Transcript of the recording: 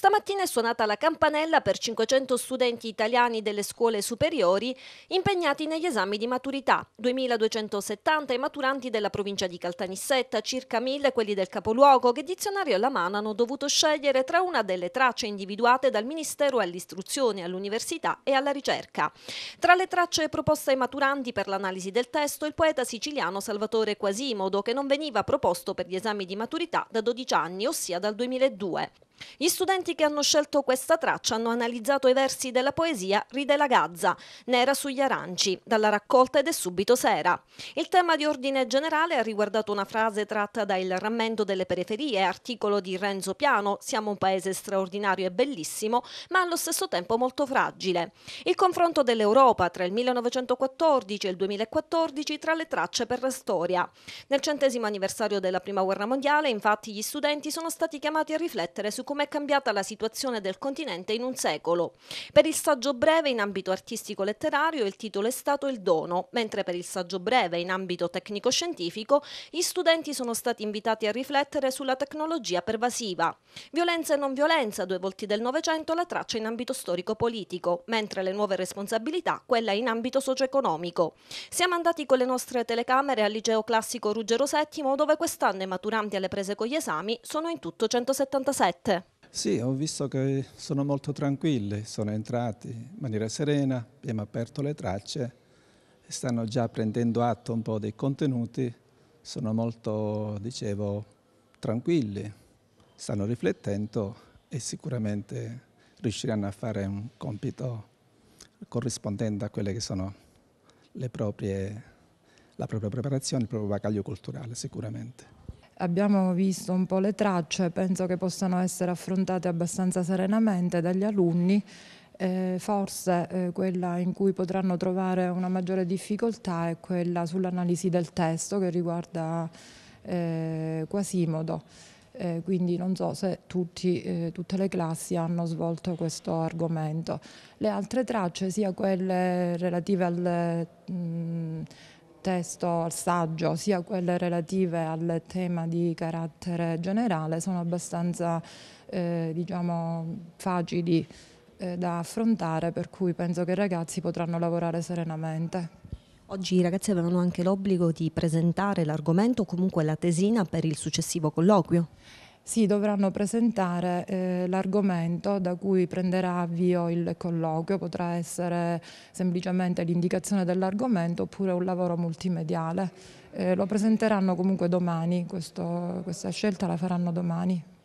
Stamattina è suonata la campanella per 500 studenti italiani delle scuole superiori impegnati negli esami di maturità, 2270 i maturanti della provincia di Caltanissetta, circa 1000 quelli del capoluogo che dizionario alla mano hanno dovuto scegliere tra una delle tracce individuate dal Ministero all'istruzione, all'università e alla ricerca. Tra le tracce proposte ai maturanti per l'analisi del testo il poeta siciliano Salvatore Quasimodo che non veniva proposto per gli esami di maturità da 12 anni, ossia dal 2002. Gli studenti che hanno scelto questa traccia hanno analizzato i versi della poesia Ride la Gazza, Nera sugli aranci, dalla raccolta ed è subito sera. Il tema di ordine generale ha riguardato una frase tratta da Il rammento delle periferie, articolo di Renzo Piano, siamo un paese straordinario e bellissimo, ma allo stesso tempo molto fragile. Il confronto dell'Europa tra il 1914 e il 2014 tra le tracce per la storia. Nel centesimo anniversario della Prima Guerra Mondiale, infatti, gli studenti sono stati chiamati a riflettere su come è cambiata la situazione del continente in un secolo. Per il saggio breve in ambito artistico-letterario il titolo è stato Il dono, mentre per il saggio breve in ambito tecnico-scientifico gli studenti sono stati invitati a riflettere sulla tecnologia pervasiva. Violenza e non violenza, due volti del Novecento, la traccia in ambito storico-politico, mentre le nuove responsabilità, quella in ambito socio-economico. Siamo andati con le nostre telecamere al liceo classico Ruggero VII, dove quest'anno i maturanti alle prese con gli esami sono in tutto 177. Sì, ho visto che sono molto tranquilli, sono entrati in maniera serena, abbiamo aperto le tracce, stanno già prendendo atto un po' dei contenuti, sono molto, dicevo, tranquilli, stanno riflettendo e sicuramente riusciranno a fare un compito corrispondente a quelle che sono le proprie, la propria preparazione, il proprio bagaglio culturale sicuramente abbiamo visto un po' le tracce, penso che possano essere affrontate abbastanza serenamente dagli alunni. Eh, forse eh, quella in cui potranno trovare una maggiore difficoltà è quella sull'analisi del testo che riguarda eh, Quasimodo. Eh, quindi non so se tutti, eh, tutte le classi hanno svolto questo argomento. Le altre tracce, sia quelle relative al... Mh, mm, testo, al saggio, sia quelle relative al tema di carattere generale, sono abbastanza eh, diciamo, facili eh, da affrontare, per cui penso che i ragazzi potranno lavorare serenamente. Oggi i ragazzi avevano anche l'obbligo di presentare l'argomento o comunque la tesina per il successivo colloquio si dovranno presentare eh, l'argomento da cui prenderà avvio il colloquio, potrà essere semplicemente l'indicazione dell'argomento oppure un lavoro multimediale. Eh, lo presenteranno comunque domani, Questo, questa scelta la faranno domani.